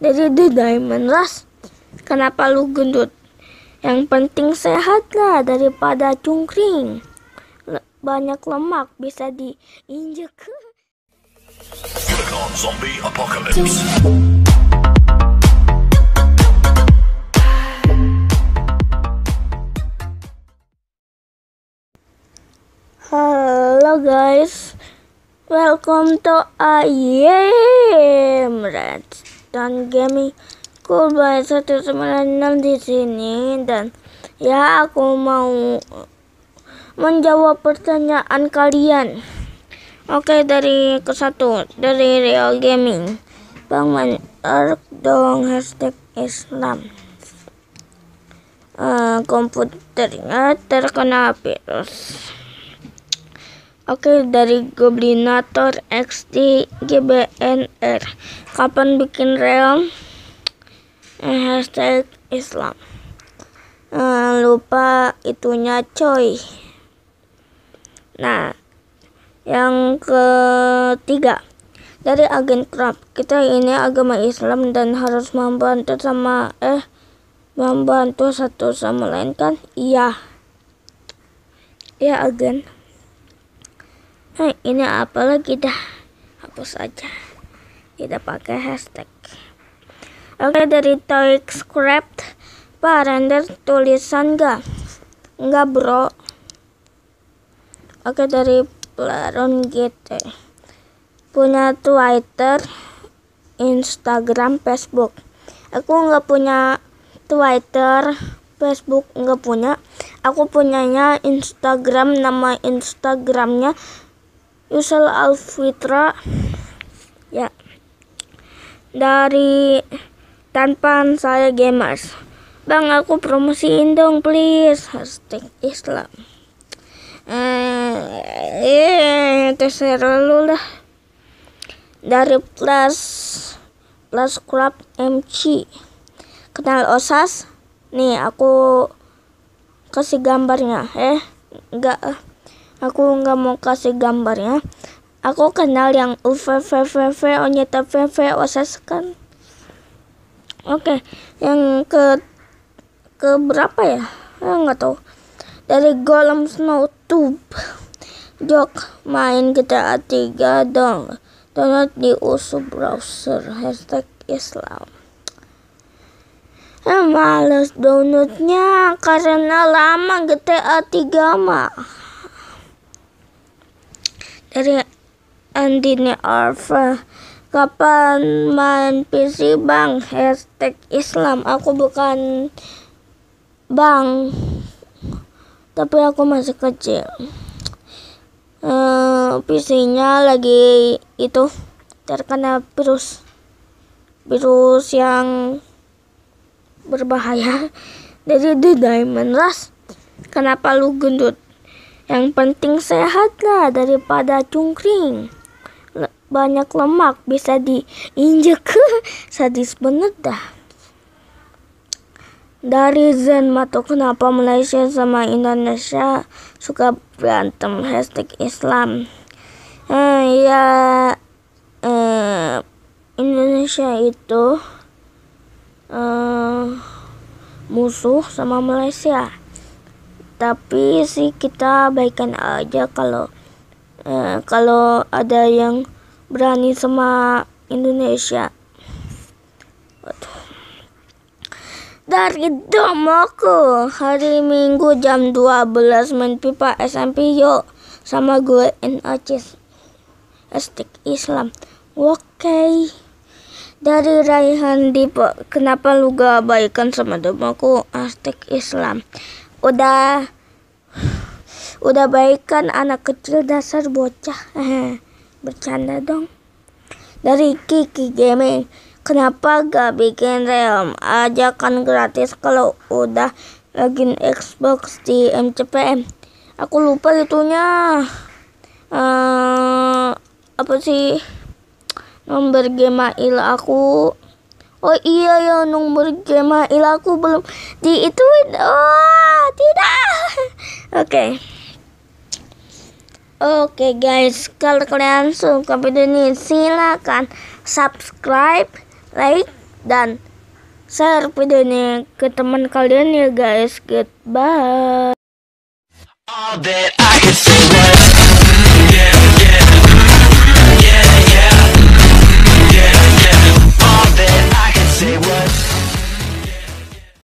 dari The Diamond Rush. Kenapa lu gendut? Yang penting sehat lah daripada cungkring. Banyak lemak bisa diinjek. Zombie Halo guys, welcome to I am dan satu by enam di sini dan ya aku mau menjawab pertanyaan kalian. Oke dari ke satu dari Real Gaming. Bang Manar dong hashtag Islam. Uh, komputernya terkena virus. Oke, dari Goblinator XD GBNR. Kapan bikin realm? Eh, hashtag Islam. Eh, lupa itunya coy. Nah, yang ketiga dari agen Krab. Kita ini agama Islam dan harus membantu sama eh membantu satu sama lain kan? Iya. Iya agen. Nah, ini apa lagi dah? Hapus aja. Tidak pakai hashtag. Oke, dari toy Script. Pak, render tulisan gak? Enggak, bro. Oke, dari Plaron GT. Punya Twitter, Instagram, Facebook. Aku nggak punya Twitter, Facebook nggak punya. Aku punyanya Instagram, nama Instagramnya Yusal Alfitra ya dari tanpa saya gamers Bang aku promosiin dong please hashtag Islam eh iya, terserah lu lah dari plus plus club MC kenal osas nih aku kasih gambarnya eh enggak eh. Aku nggak mau kasih gambarnya. Aku kenal yang UVVVV Onyeta VV OSS kan. Oke, okay. yang ke ke berapa ya? Eh, nggak tahu. Dari Golem Snow Tube Jok main GTA 3 dong. Download di USU browser hashtag Islam. Eh, males downloadnya karena lama GTA 3 mah dari Andini Arfa kapan main PC bang hashtag Islam aku bukan bang tapi aku masih kecil uh, eh, PC-nya lagi itu terkena virus virus yang berbahaya dari The Diamond Rust kenapa lu gendut yang penting sehat lah daripada cungkring. Banyak lemak bisa diinjek. Sadis banget dah. Dari Zen Mato kenapa Malaysia sama Indonesia suka berantem hashtag Islam. Eh, ya eh, Indonesia itu eh, musuh sama Malaysia tapi sih kita baikkan aja kalau eh, kalau ada yang berani sama Indonesia dari gitu domoku hari minggu jam 12 main pipa SMP yuk sama gue Aceh Estik Islam oke okay. dari Raihan Dipo kenapa lu gak baikkan sama domoku Estik Islam udah udah baik kan anak kecil dasar bocah bercanda dong dari Kiki Gaming kenapa gak bikin realm aja kan gratis kalau udah login Xbox di MCPM aku lupa itunya uh, apa sih nomor Gmail aku oh iya ya nomor Gmail aku belum di diituin oh tidak oke oke guys kalau kalian suka video ini silakan subscribe like dan share video ini ke teman kalian ya guys goodbye